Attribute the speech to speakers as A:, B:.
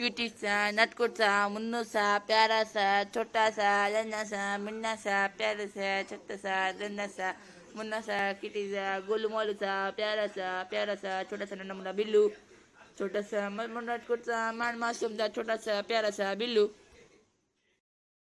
A: cutie सा नटकुट सा मुन्नू सा प्यारा सा छोटा सा लन्ना सा मुन्ना सा प्यारा सा छोटा सा लन्ना सा मुन्ना सा किटी सा गोलू मोलू सा प्यारा सा प्यारा सा छोटा सा नन्ना मुन्ना बिल्लू छोटा सा मुन्ना नटकुट सा मान मासूम सा छोटा सा प्यारा सा बिल्लू